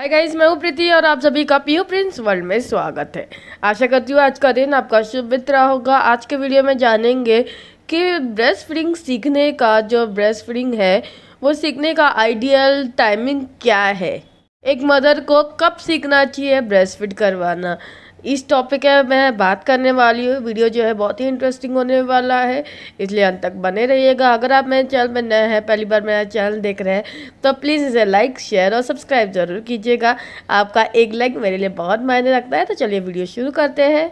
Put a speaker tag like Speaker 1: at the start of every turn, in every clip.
Speaker 1: hi guys मैं हूँ प्रीति और आप सभी का पीओ प्रिंस वर्ल्ड में स्वागत है आशा करती हूँ आज का दिन आपका शुभ मित्र रहा होगा आज के वीडियो में जानेंगे कि ब्रेस्ट फीडिंग सीखने का जो ब्रेस्ट फीडिंग है वो सीखने का आइडियल टाइमिंग क्या है एक मदर को कब सीखना चाहिए ब्रेस्ट फीड करवाना इस टॉपिक है मैं बात करने वाली हूँ वीडियो जो है बहुत ही इंटरेस्टिंग होने वाला है इसलिए अंत तक बने रहिएगा अगर आप मेरे चैनल में नए हैं पहली बार मेरा चैनल देख रहे हैं तो प्लीज़ इसे लाइक शेयर और सब्सक्राइब ज़रूर कीजिएगा आपका एक लाइक मेरे लिए बहुत मायने रखता है तो चलिए वीडियो शुरू करते हैं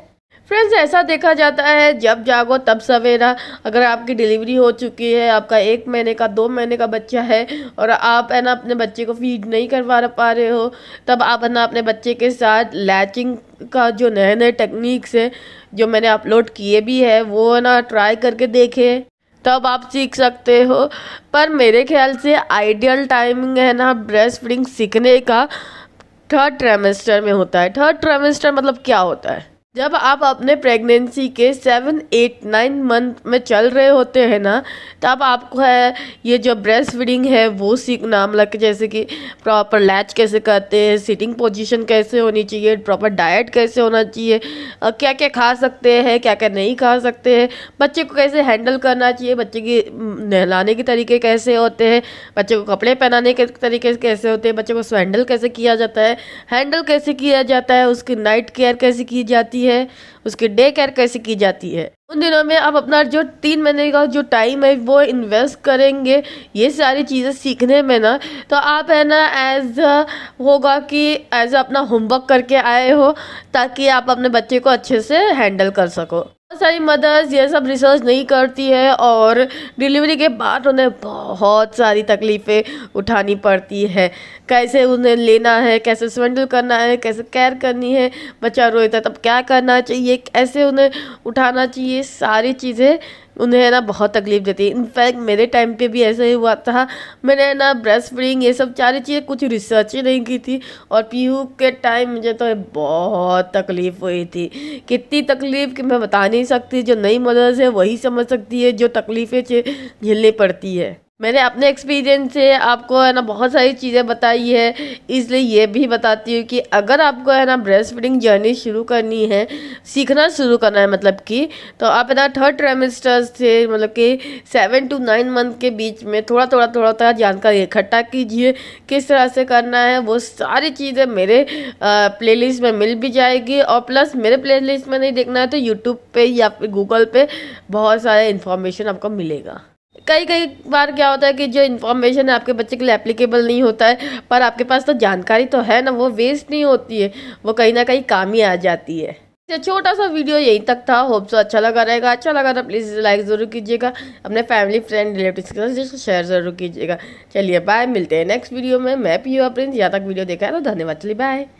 Speaker 1: फ्रेंड्स ऐसा देखा जाता है जब जागो तब सवेरा अगर आपकी डिलीवरी हो चुकी है आपका एक महीने का दो महीने का बच्चा है और आप है ना अपने बच्चे को फीड नहीं करवा पा रहे हो तब आप है ना अपने बच्चे के साथ लैचिंग का जो नए नए टेक्निक्स है जो मैंने अपलोड किए भी है वो है ना ट्राई करके देखें तब आप सीख सकते हो पर मेरे ख्याल से आइडियल टाइमिंग है ना ब्रेस्ट फीडिंग सीखने का थर्ड ट्रेमेस्टर में होता है थर्ड ट्रेमेस्टर मतलब क्या होता है जब आप अपने प्रेगनेंसी के सेवन एट नाइन मंथ में चल रहे होते हैं ना तब आपको है ये जो ब्रेस्ट फीडिंग है वो सीखना मतलब जैसे कि प्रॉपर लैच कैसे करते हैं सिटिंग पोजीशन कैसे होनी चाहिए प्रॉपर डाइट कैसे होना चाहिए क्या क्या खा सकते हैं क्या क्या नहीं खा सकते हैं बच्चे को कैसे हैंडल करना चाहिए बच्चे की नहलाने के तरीके कैसे होते हैं बच्चे को कपड़े पहनाने के तरीके कैसे होते हैं बच्चे को हैंडल कैसे किया जाता है हैंडल कैसे किया जाता है उसकी नाइट केयर कैसे की जाती है है उसकी डे केयर कैसे की जाती है उन दिनों में आप अपना जो तीन महीने का जो टाइम है वो इन्वेस्ट करेंगे ये सारी चीज़ें सीखने में ना तो आप है ना एज होगा कि एज अपना होमवर्क करके आए हो ताकि आप अपने बच्चे को अच्छे से हैंडल कर सको बहुत सारी मदर्स ये सब रिसर्च नहीं करती है और डिलीवरी के बाद उन्हें बहुत सारी तकलीफ़ें उठानी पड़ती है कैसे उन्हें लेना है कैसे स्वेंडल करना है कैसे केयर करनी है बच्चा रोए तो तब क्या करना चाहिए कैसे उन्हें उठाना चाहिए सारी चीज़ें उन्हें है ना बहुत तकलीफ देती है इनफैक्ट मेरे टाइम पे भी ऐसा ही हुआ था मैंने ना ब्रेस्ट फीडिंग ये सब सारी चीज़ें कुछ रिसर्च ही नहीं की थी और पीयू के टाइम मुझे तो बहुत तकलीफ हुई थी कितनी तकलीफ कि मैं बता नहीं सकती जो नई मदर्स है वही समझ सकती है जो तकलीफ़ें झेलनी पड़ती है मैंने अपने एक्सपीरियंस से आपको है ना बहुत सारी चीज़ें बताई है इसलिए ये भी बताती हूँ कि अगर आपको है ना ब्रेस्ट फीडिंग जर्नी शुरू करनी है सीखना शुरू करना है मतलब कि तो आप है ना थर्ड ट्रेमिस्टर से मतलब कि सेवन टू नाइन मंथ के बीच में थोड़ा थोड़ा थोड़ा थोड़ा जानकारी इकट्ठा कीजिए किस तरह से करना है वो सारी चीज़ें मेरे प्ले में मिल भी जाएगी और प्लस मेरे प्ले में नहीं देखना है तो यूट्यूब पर या फिर गूगल पर बहुत सारे इन्फॉर्मेशन आपको मिलेगा कई कई बार क्या होता है कि जो इन्फॉर्मेशन है आपके बच्चे के लिए एप्लीकेबल नहीं होता है पर आपके पास तो जानकारी तो है ना वो वेस्ट नहीं होती है वो कहीं ना कहीं काम ही आ जाती है अच्छा, छोटा सा वीडियो यहीं तक था होप सो तो अच्छा लगा रहेगा अच्छा लगा तो प्लीज़ लाइक ज़रूर कीजिएगा अपने फैमिली फ्रेंड रिलेटिव्स के साथ शेयर ज़रूर कीजिएगा चलिए बाय मिलते हैं नेक्स्ट वीडियो में मैं पी यू प्रिंस यहाँ तक वीडियो देखा है तो धन्यवाद चलिए बाय